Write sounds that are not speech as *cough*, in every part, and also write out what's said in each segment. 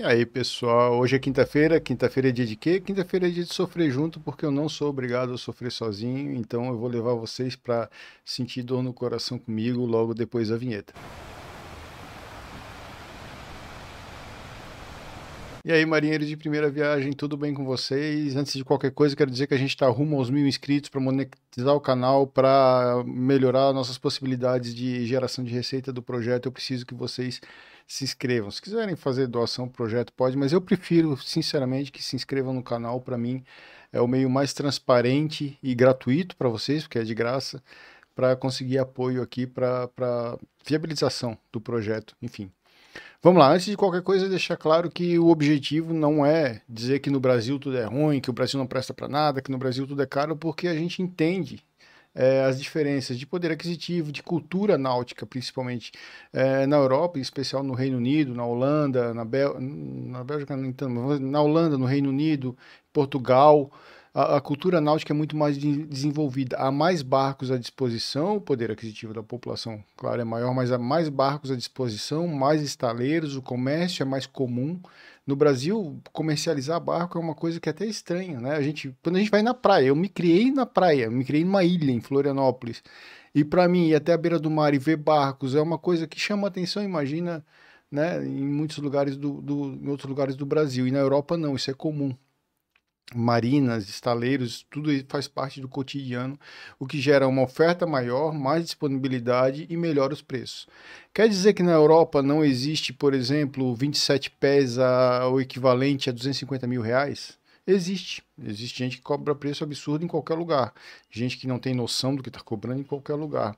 E aí, pessoal, hoje é quinta-feira, quinta-feira é dia de quê? Quinta-feira é dia de sofrer junto, porque eu não sou obrigado a sofrer sozinho, então eu vou levar vocês para sentir dor no coração comigo logo depois da vinheta. E aí, marinheiros de primeira viagem, tudo bem com vocês? Antes de qualquer coisa, quero dizer que a gente está rumo aos mil inscritos para monetizar o canal, para melhorar nossas possibilidades de geração de receita do projeto. Eu preciso que vocês se inscrevam. Se quiserem fazer doação o projeto, pode, mas eu prefiro, sinceramente, que se inscrevam no canal. Para mim, é o meio mais transparente e gratuito para vocês, porque é de graça, para conseguir apoio aqui para viabilização do projeto. Enfim, Vamos lá, antes de qualquer coisa, deixar claro que o objetivo não é dizer que no Brasil tudo é ruim, que o Brasil não presta para nada, que no Brasil tudo é caro, porque a gente entende é, as diferenças de poder aquisitivo, de cultura náutica, principalmente é, na Europa, em especial no Reino Unido, na Holanda, na, Bel na Bélgica, na Holanda, no Reino Unido, Portugal a, a, cultura náutica é muito mais de, desenvolvida. Há mais barcos à disposição, o poder aquisitivo da população, claro, é maior, mas há mais barcos à disposição, mais estaleiros, o comércio é mais comum. No Brasil, comercializar barco é uma coisa que é até estranha, né? A gente, quando a gente vai na praia, eu me criei na praia, eu me criei numa ilha em Florianópolis. E para mim, ir até a beira do mar e ver barcos é uma coisa que chama atenção, imagina, né, em muitos lugares do, do em outros lugares do Brasil. E na Europa não, isso é comum marinas, estaleiros, tudo isso faz parte do cotidiano, o que gera uma oferta maior, mais disponibilidade e melhora os preços. Quer dizer que na Europa não existe, por exemplo, 27 pés a, o equivalente a 250 mil reais? Existe. Existe gente que cobra preço absurdo em qualquer lugar. Gente que não tem noção do que está cobrando em qualquer lugar.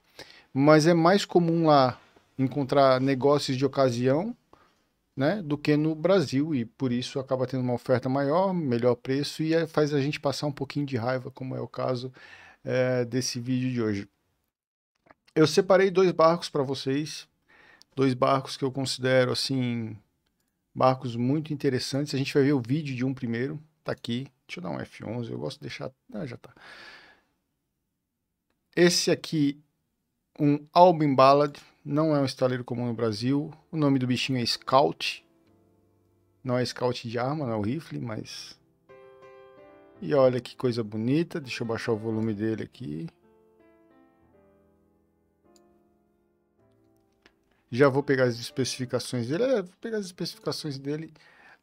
Mas é mais comum lá encontrar negócios de ocasião né, do que no Brasil e por isso acaba tendo uma oferta maior, melhor preço e é, faz a gente passar um pouquinho de raiva, como é o caso é, desse vídeo de hoje. Eu separei dois barcos para vocês, dois barcos que eu considero assim barcos muito interessantes. A gente vai ver o vídeo de um primeiro, tá aqui. Deixa eu dar um F11, eu gosto de deixar, ah, já tá. Esse aqui um album ballad, não é um estaleiro comum no Brasil. O nome do bichinho é Scout. Não é Scout de arma, não é o rifle, mas... E olha que coisa bonita, deixa eu baixar o volume dele aqui. Já vou pegar as especificações dele, é, vou pegar as especificações dele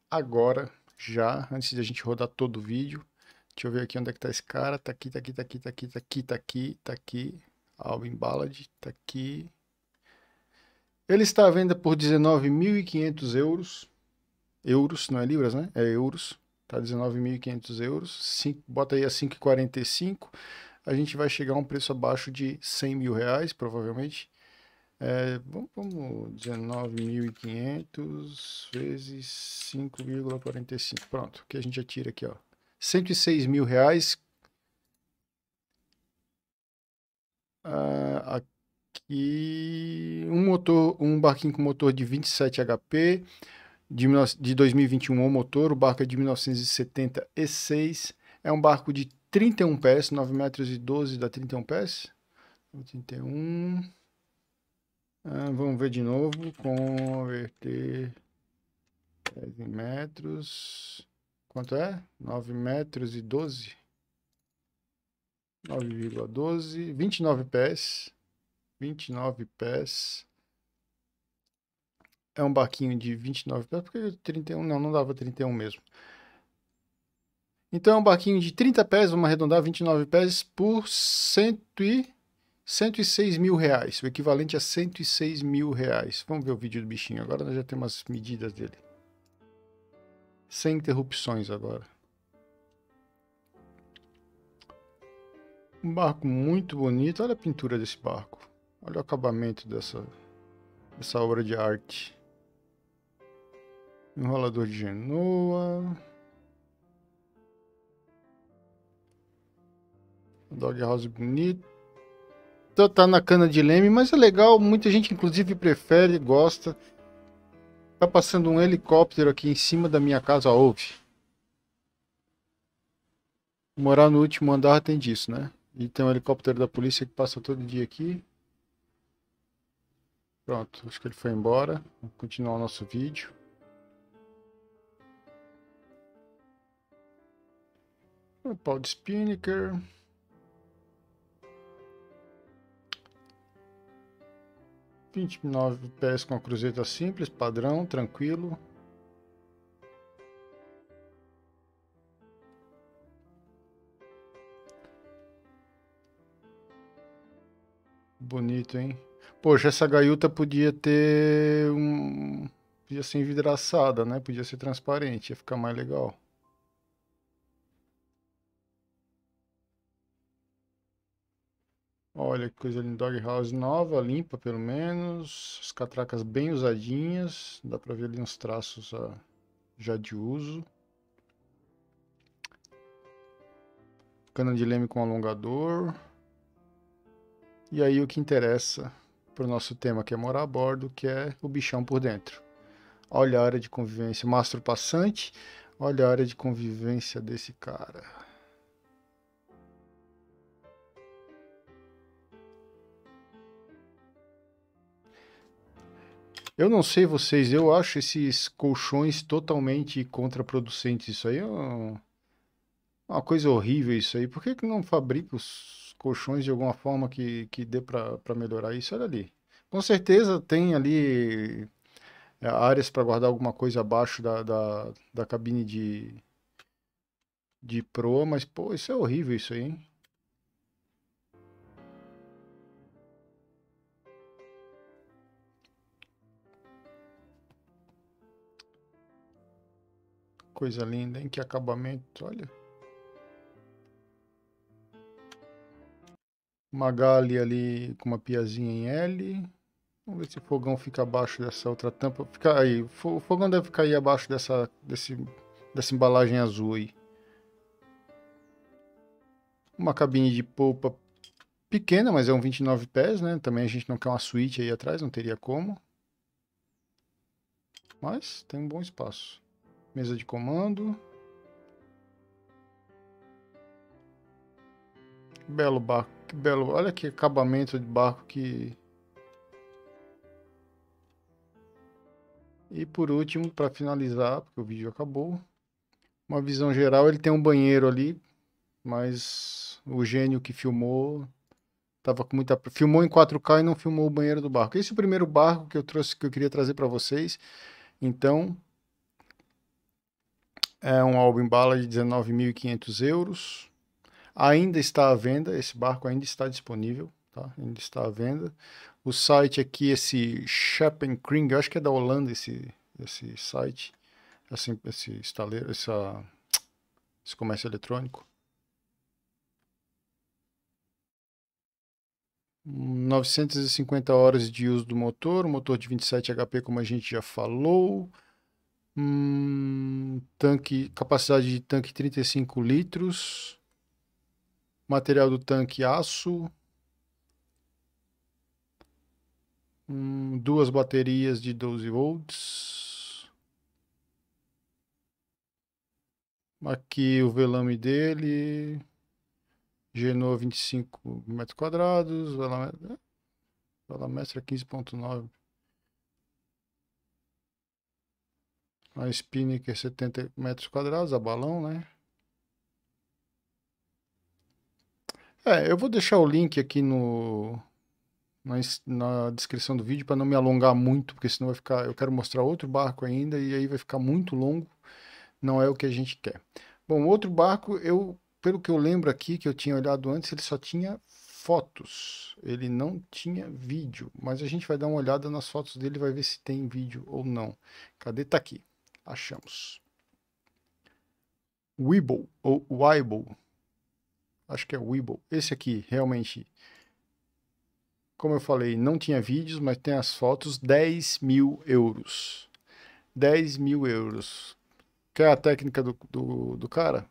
agora, já, antes de a gente rodar todo o vídeo. Deixa eu ver aqui onde é que tá esse cara, tá aqui, tá aqui, tá aqui, tá aqui, tá aqui, tá aqui, tá aqui. Album Ballad, tá aqui. Ele está à venda por 19.500 euros. Euros, não é libras, né? É euros. Tá 19.500 euros. Cinco, bota aí a 5,45. A gente vai chegar a um preço abaixo de 100 mil reais, provavelmente. É, vamos, vamos 19.500 vezes 5,45. Pronto, que a gente já tira aqui, ó. 106 mil reais Uh, aqui um motor, um barquinho com motor de 27 HP de, de 2021 o motor, o barco é de 1976, é um barco de 31 pés, 9 metros e 12 da 31 pés. 31. Ah, vamos ver de novo. Converter 10 metros. Quanto é? 9 metros e 12. 9,12, 29 pés. 29 pés. É um barquinho de 29 pés, porque 31, não, não dava 31 mesmo. Então é um barquinho de 30 pés, vamos arredondar, 29 pés, por cento e, 106 mil reais, o equivalente a 106 mil reais. Vamos ver o vídeo do bichinho, agora nós já temos as medidas dele. Sem interrupções agora. Um barco muito bonito. Olha a pintura desse barco. Olha o acabamento dessa, dessa obra de arte. Enrolador de Genoa. Dog House bonito. Tá na cana de leme, mas é legal. Muita gente, inclusive, prefere, gosta. Tá passando um helicóptero aqui em cima da minha casa, ouve. Morar no último andar tem disso, né? E tem um helicóptero da polícia que passa todo dia aqui. Pronto, acho que ele foi embora. Vamos continuar o nosso vídeo. O pau de Spinnaker. nove pés com a cruzeta simples, padrão, tranquilo. Bonito, hein? Poxa, essa gaiuta podia ter um. Podia ser envidraçada, né? Podia ser transparente, ia ficar mais legal. Olha que coisa linda, doghouse nova, limpa pelo menos, as catracas bem usadinhas, dá pra ver ali uns traços já de uso. Cana de leme com alongador. E aí o que interessa para o nosso tema que é morar a bordo, que é o bichão por dentro. Olha a área de convivência, mastro passante, olha a área de convivência desse cara. Eu não sei vocês, eu acho esses colchões totalmente contraproducentes. Isso aí é uma coisa horrível isso aí. Por que, que não fabrica os colchões de alguma forma que, que dê para melhorar isso, olha ali. Com certeza tem ali eh, áreas para guardar alguma coisa abaixo da, da, da cabine de, de proa, mas pô, isso é horrível isso aí, hein? Coisa linda, hein? Que acabamento, olha. Magali ali com uma piazinha em L. Vamos ver se o fogão fica abaixo dessa outra tampa. Fica aí. O fogão deve cair abaixo dessa, desse, dessa embalagem azul aí. Uma cabine de polpa pequena, mas é um 29 pés, né? Também a gente não quer uma suíte aí atrás, não teria como. Mas tem um bom espaço. Mesa de comando. belo barco, que belo. Olha que acabamento de barco que. E por último, para finalizar, porque o vídeo acabou, uma visão geral, ele tem um banheiro ali, mas o gênio que filmou tava com muita filmou em 4K e não filmou o banheiro do barco. Esse é o primeiro barco que eu trouxe que eu queria trazer para vocês. Então, é um álbum bala de 19.500 euros ainda está à venda, esse barco ainda está disponível, tá? Ainda está à venda. O site aqui, esse Scheppenkring, acho que é da Holanda esse, esse site, essa, esse estaleiro, essa, esse comércio eletrônico. 950 horas de uso do motor, motor de 27 HP, como a gente já falou. Hum, tanque, capacidade de tanque 35 litros. Material do tanque, aço. Hum, duas baterias de 12 volts. Aqui o velame dele. Genoa 25 metros quadrados. Velamestra 15.9. É a Spinnaker 70 é metros quadrados, a balão, né? É, eu vou deixar o link aqui no, na, na descrição do vídeo para não me alongar muito, porque senão vai ficar. Eu quero mostrar outro barco ainda e aí vai ficar muito longo. Não é o que a gente quer. Bom, outro barco, eu, pelo que eu lembro aqui, que eu tinha olhado antes, ele só tinha fotos, ele não tinha vídeo, mas a gente vai dar uma olhada nas fotos dele, vai ver se tem vídeo ou não. Cadê? Tá aqui. Achamos. Weeble ou Weeble acho que é o Weeble. Esse aqui, realmente, como eu falei, não tinha vídeos, mas tem as fotos, 10 mil euros. 10 mil euros. Quer a técnica do, do, do cara?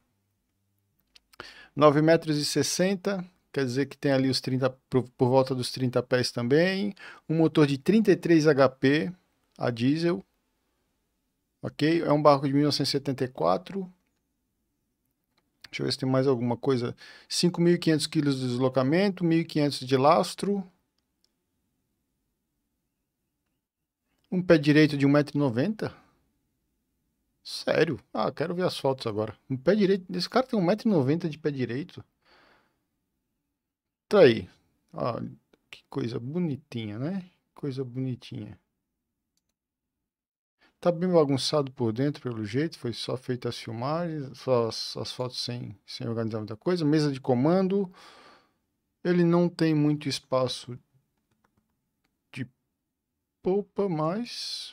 9 metros e 60, quer dizer que tem ali os 30, por, por volta dos 30 pés também. Um motor de 33 HP, a diesel, ok? É um barco de 1974, Deixa eu ver se tem mais alguma coisa. 5.500 quilos de deslocamento, 1.500 de lastro. Um pé direito de 1,90m? Sério? Ah, quero ver as fotos agora. Um pé direito. Esse cara tem 1,90m de pé direito. Tá aí. Olha, que coisa bonitinha, né? Coisa bonitinha. Tá bem bagunçado por dentro, pelo jeito, foi só feita as filmagens, só as, as, fotos sem, sem organizar muita coisa. Mesa de comando, ele não tem muito espaço de polpa, mas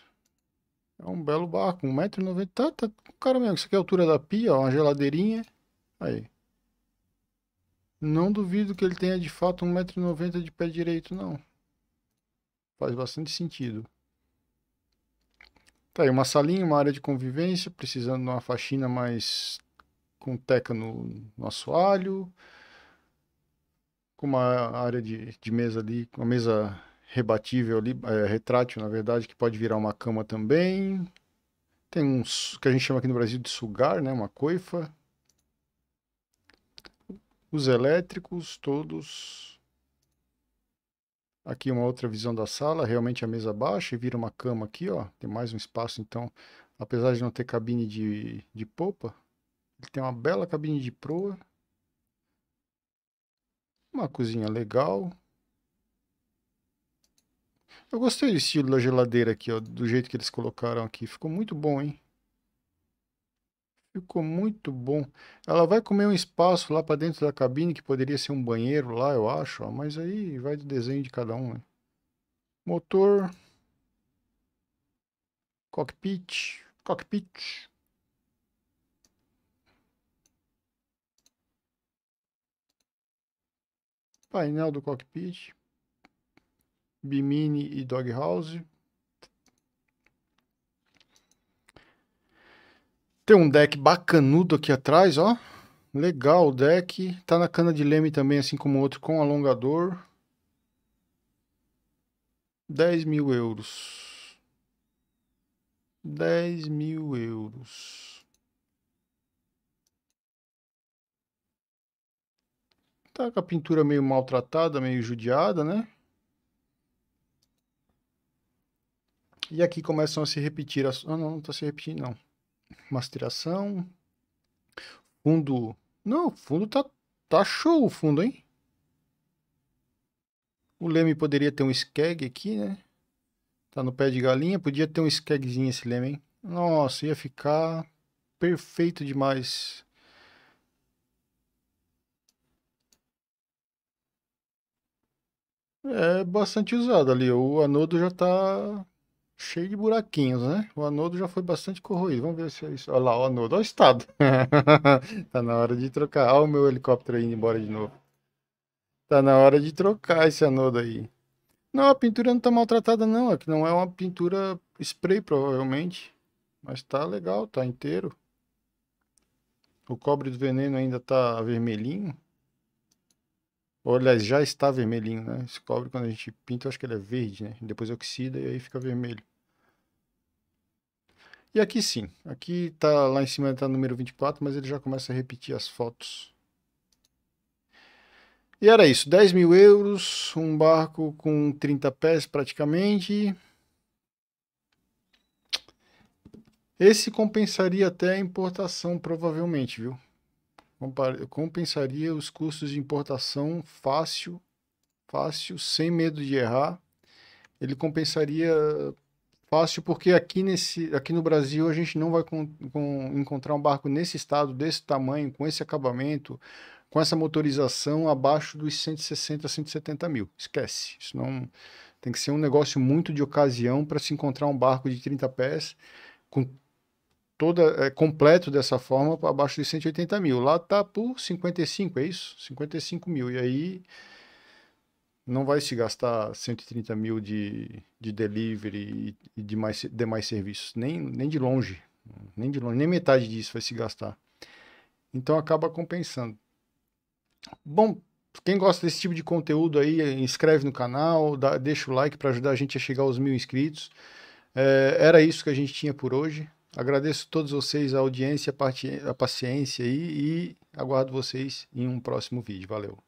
é um belo barco, 1,90m. Tá, tá, cara mesmo, isso aqui é a altura da pia, ó, uma geladeirinha, aí. Não duvido que ele tenha de fato 1,90m de pé direito, não. Faz bastante sentido. Tá aí, uma salinha, uma área de convivência, precisando de uma faxina mais com teca no, no assoalho, com uma área de, de mesa ali, uma mesa rebatível ali, é, retrátil, na verdade, que pode virar uma cama também. Tem uns que a gente chama aqui no Brasil de sugar, né? Uma coifa. Os elétricos todos Aqui uma outra visão da sala, realmente a mesa baixa e vira uma cama aqui, ó. Tem mais um espaço, então, apesar de não ter cabine de, de popa, ele tem uma bela cabine de proa. Uma cozinha legal. Eu gostei do estilo da geladeira aqui, ó, do jeito que eles colocaram aqui. Ficou muito bom, hein? Ficou muito bom. Ela vai comer um espaço lá para dentro da cabine, que poderia ser um banheiro lá, eu acho, ó, mas aí vai do desenho de cada um. Né? Motor. Cockpit. Cockpit. Painel do cockpit. Bimini e Doghouse. Tem um deck bacanudo aqui atrás, ó. Legal o deck. Tá na cana de leme também, assim como outro, com alongador. 10 mil euros. 10 mil euros. Tá com a pintura meio maltratada, meio judiada, né? E aqui começam a se repetir as... Ah, não, não tá se repetindo, não. Masteração. Fundo. Não, fundo tá, tá show o fundo, hein? O leme poderia ter um skeg aqui, né? Tá no pé de galinha. Podia ter um skegzinho esse leme, hein? Nossa, ia ficar perfeito demais. É bastante usado ali. O anodo já tá cheio de buraquinhos, né? O anodo já foi bastante corroído. Vamos ver se é isso. Olha lá, o anodo. Olha o estado. *laughs* tá na hora de trocar. Olha o meu helicóptero indo embora de novo. Tá na hora de trocar esse anodo aí. Não, a pintura não tá maltratada, não. É que não é uma pintura spray, provavelmente. Mas tá legal, tá inteiro. O cobre do veneno ainda tá vermelhinho. Olha, já está vermelhinho, né? Esse cobre, quando a gente pinta, eu acho que ele é verde, né? Depois oxida e aí fica vermelho. E aqui sim, aqui tá lá em cima tá número 24, mas ele já começa a repetir as fotos. E era isso, 10 mil euros, um barco com 30 pés praticamente. Esse compensaria até a importação, provavelmente, viu? compensaria os custos de importação fácil, fácil, sem medo de errar. Ele compensaria fácil porque aqui, nesse, aqui no Brasil a gente não vai com, com, encontrar um barco nesse estado, desse tamanho, com esse acabamento, com essa motorização abaixo dos 160, 170 mil. Esquece. Isso não tem que ser um negócio muito de ocasião para se encontrar um barco de 30 pés com toda é, completo dessa forma abaixo de 180 mil. Lá está por 55, é isso? 55 mil. E aí não vai se gastar 130 mil de, de delivery e de mais, demais serviços, nem, nem de longe. Nem de longe, nem metade disso vai se gastar. Então acaba compensando. Bom, quem gosta desse tipo de conteúdo aí, inscreve no canal, dá, deixa o like para ajudar a gente a chegar aos mil inscritos. É, era isso que a gente tinha por hoje. Agradeço a todos vocês a audiência, a paciência e, e aguardo vocês em um próximo vídeo. Valeu!